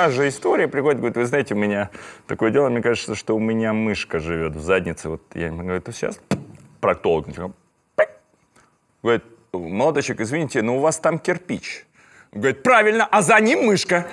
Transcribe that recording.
та же история приходит, говорит, вы знаете, у меня такое дело, мне кажется, что у меня мышка живет в заднице. Вот я ему говорю, это сейчас проктолог. Говорит, молодой извините, но у вас там кирпич. Говорит, правильно, а за ним мышка.